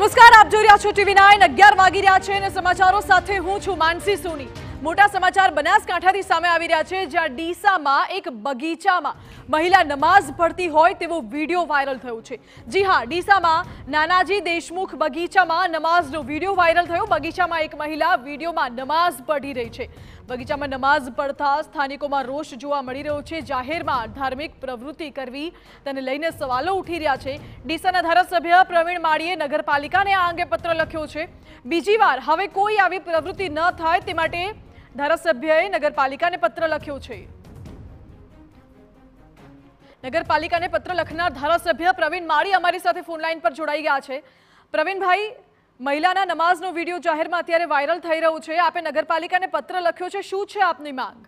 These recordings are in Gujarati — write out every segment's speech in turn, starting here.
નમસ્કાર આપ જોઈ રહ્યા છો ટીવી નાઇન અગિયાર વાગી રહ્યા છે અને સમાચારો સાથે હું છું માનસી સોની મોટા સમાચાર બનાસકાંઠાથી સામે આવી રહ્યા છે જ્યાં ડીસામાં એક બગીચામાં મહિલા નમાઝ પડતી હોય તેવો વિડીયો વાયરલ થયો છે જી હા ડીસામાં નાનાજી દેશમુખ બગીચામાં નમાઝનો વિડીયો વાયરલ થયો બગીચામાં એક મહિલા વિડીયોમાં નમાઝ પઢી રહી છે બગીચામાં નમાઝ પડતા સ્થાનિકોમાં રોષ જોવા મળી રહ્યો છે જાહેરમાં ધાર્મિક પ્રવૃત્તિ કરવી તેને લઈને સવાલો ઉઠી રહ્યા છે ડીસાના ધારાસભ્ય પ્રવીણ માળીએ નગરપાલિકાને આ અંગે પત્ર લખ્યો છે બીજી વાર હવે કોઈ આવી પ્રવૃત્તિ ન થાય તે માટે ધારાસભ્યએ નગરપાલિકાને પત્ર લખ્યો છે નગરપાલિકાને પત્ર લખનાર ધારાસભ્ય પ્રવીણ માળી અમારી સાથે ફોનલાઈન પર જોડાઈ ગયા છે પ્રવીણભાઈ મહિલાના નમાઝનો વિડીયો જાહેરમાં અત્યારે વાયરલ થઈ રહ્યો છે આપે નગરપાલિકાને પત્ર લખ્યો છે શું છે આપની માંગ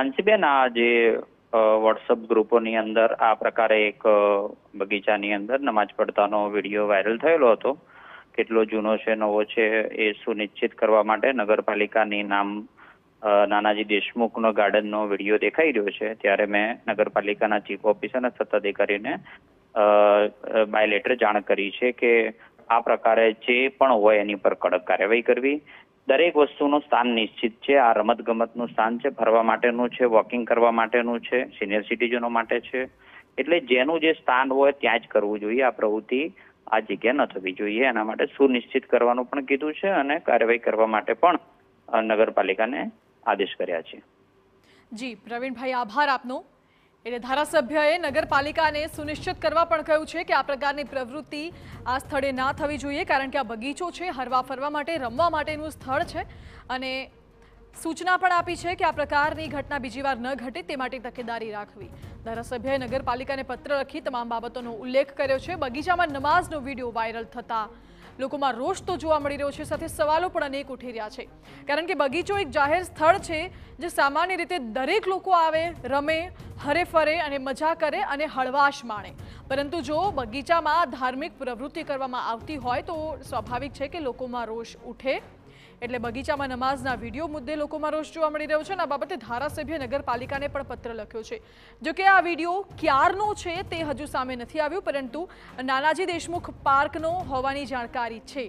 માનસીબેન આ જે વોટ્સઅપ ગ્રુપોની અંદર આ પ્રકારે એક બગીચાની અંદર નમાજ પડતાનો વિડીયો વાયરલ થયેલો હતો કેટલો જૂનો છે નવો છે એ સુનિશ્ચિત કરવા માટે નગરપાલિકાની નામ નાનાજી દેશમુખનો ગાર્ડનનો વિડીયો દેખાઈ રહ્યો છે ત્યારે મેં નગરપાલિકાના ચીફ ઓફિસર અને સત્તાધિકારીને બાય લેટર જાણ કરી છે કે આ પ્રકારે જે પણ હોય એની પર કડક કાર્યવાહી કરવી દરેક વસ્તુનું સ્થાન નિશ્ચિત છે આ રમત ગમતનું સ્થાન છે ફરવા માટેનું છે વોકિંગ કરવા માટેનું છે સિનિયર સિટીઝનો માટે છે એટલે જેનું જે સ્થાન હોય ત્યાં જ કરવું જોઈએ આ પ્રવૃત્તિ આ જગ્યા ન થવી જોઈએ એના માટે સુનિશ્ચિત કરવાનું પણ કીધું છે અને કાર્યવાહી કરવા માટે પણ નગરપાલિકાને આદેશ કર્યા છે જી પ્રવીણભાઈ આભાર આપનો એટલે ધારાસભ્યએ નગરપાલિકાને સુનિશ્ચિત કરવા પણ કહ્યું છે કે આ પ્રકારની પ્રવૃત્તિ આ સ્થળે ના થવી જોઈએ કારણ કે આ બગીચો છે હરવા ફરવા માટે રમવા માટેનું સ્થળ છે અને સૂચના પણ આપી છે કે આ પ્રકારની ઘટના બીજી વાર ન ઘટે તે માટે તકેદારી રાખવી ધારાસભ્યએ નગરપાલિકાને પત્ર લખી તમામ બાબતોનો ઉલ્લેખ કર્યો છે બગીચામાં નમાઝનો વિડીયો વાયરલ થતા લોકોમાં રોષ તો જોવા મળી રહ્યો છે સાથે સવાલો પણ અનેક ઉઠી રહ્યા છે કારણ કે બગીચો એક જાહેર સ્થળ છે જે સામાન્ય રીતે દરેક લોકો આવે રમે હરે ફરે અને મજા કરે અને હળવાશ માણે પરંતુ જો બગીચામાં ધાર્મિક પ્રવૃત્તિ કરવામાં આવતી હોય તો સ્વાભાવિક છે કે લોકોમાં રોષ ઉઠે એટલે બગીચામાં નમાઝના વિડીયો મુદ્દે લોકોમાં રોષ જોવા મળી રહ્યો છે અને આ બાબતે ધારાસભ્ય નગરપાલિકાને પણ પત્ર લખ્યો છે જોકે આ વિડીયો ક્યારનો છે તે હજુ સામે નથી આવ્યું પરંતુ નાનાજી દેશમુખ પાર્કનો હોવાની જાણકારી છે